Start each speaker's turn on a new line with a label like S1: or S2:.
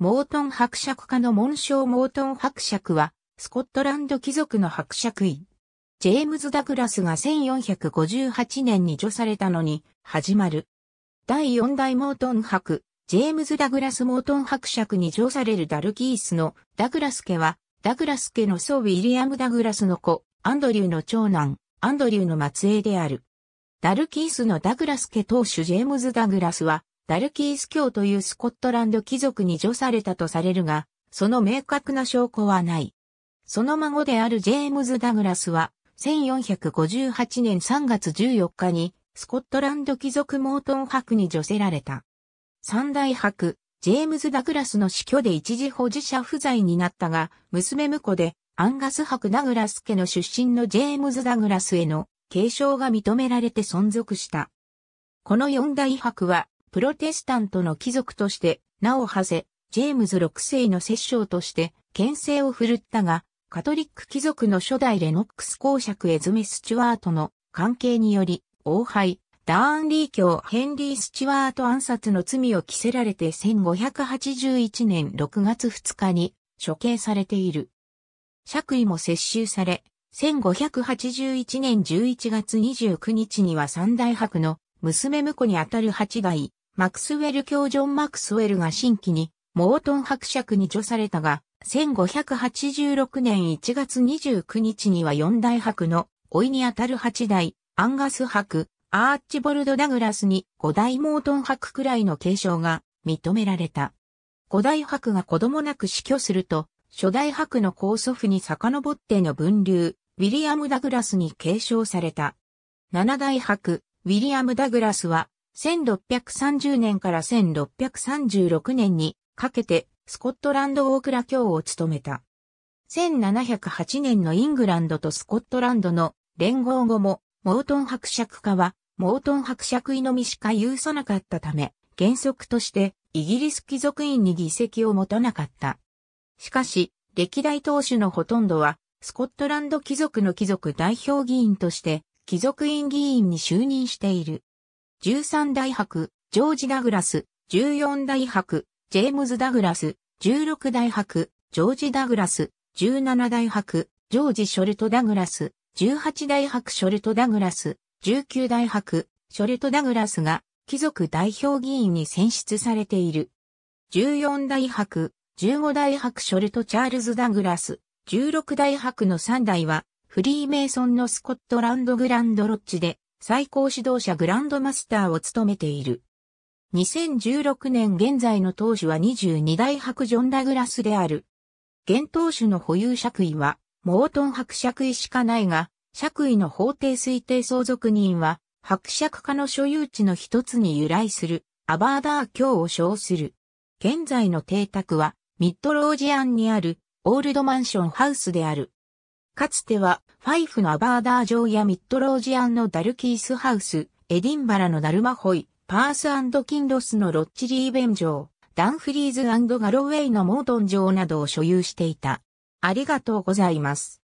S1: モートン伯爵家の紋章モートン伯爵は、スコットランド貴族の伯爵位。ジェームズ・ダグラスが1458年に除されたのに、始まる。第四代モートン伯、ジェームズ・ダグラス・モートン伯爵に除されるダルキースのダグラス家は、ダグラス家のソウィリアム・ダグラスの子、アンドリューの長男、アンドリューの末裔である。ダルキースのダグラス家当主ジェームズ・ダグラスは、ダルキース教というスコットランド貴族に除されたとされるが、その明確な証拠はない。その孫であるジェームズ・ダグラスは、1458年3月14日に、スコットランド貴族モートン博に除せられた。三大博、ジェームズ・ダグラスの死去で一時保持者不在になったが、娘婿で、アンガス博ダグラス家の出身のジェームズ・ダグラスへの継承が認められて存続した。この四大博は、プロテスタントの貴族として、名を馳せ、ジェームズ6世の摂政として、牽制を振るったが、カトリック貴族の初代レノックス公爵エズメ・スチュワートの関係により、王牌、ダーンリー教ヘンリー・スチュワート暗殺の罪を着せられて1581年6月2日に処刑されている。爵位も接収され、1581年11月29日には三大伯の娘婿にあたる八代、マクスウェル教ジョン・マクスウェルが新規にモートン伯爵に助されたが、1586年1月29日には四大伯の老いにあたる八代、アンガス伯、アーチボルド・ダグラスに五大モートン伯くらいの継承が認められた。五大伯が子供なく死去すると、初代伯の高祖父に遡っての分流、ウィリアム・ダグラスに継承された。七代伯、ウィリアム・ダグラスは、1630年から1636年にかけてスコットランド大蔵卿を務めた。1708年のイングランドとスコットランドの連合後も、モートン伯爵家は、モートン伯爵位のみしか有さなかったため、原則としてイギリス貴族院に議席を持たなかった。しかし、歴代党首のほとんどは、スコットランド貴族の貴族代表議員として、貴族院議員に就任している。13大博、ジョージ・ダグラス、14大博、ジェームズ・ダグラス、16大博、ジョージ・ダグラス、17大博、ジョージ・ショルト・ダグラス、18大博、ショルト・ダグラス、19大博、ショルト・ダグラスが、貴族代表議員に選出されている。14大博、15大博、ショルト・チャールズ・ダグラス、16大博の3代は、フリーメイソンのスコットランドグランドロッジで、最高指導者グランドマスターを務めている。2016年現在の当主は22代白ジョン・ダグラスである。現当主の保有爵位は、モートン伯爵位しかないが、爵位の法定推定相続人は、伯爵家の所有地の一つに由来する、アバーダー教を称する。現在の邸宅は、ミッドロージアンにある、オールドマンションハウスである。かつては、ファイフのアバーダー城やミッドロージアンのダルキースハウス、エディンバラのダルマホイ、パースキンロスのロッチリーベン城、ダンフリーズガロウェイのモートン城などを所有していた。ありがとうございます。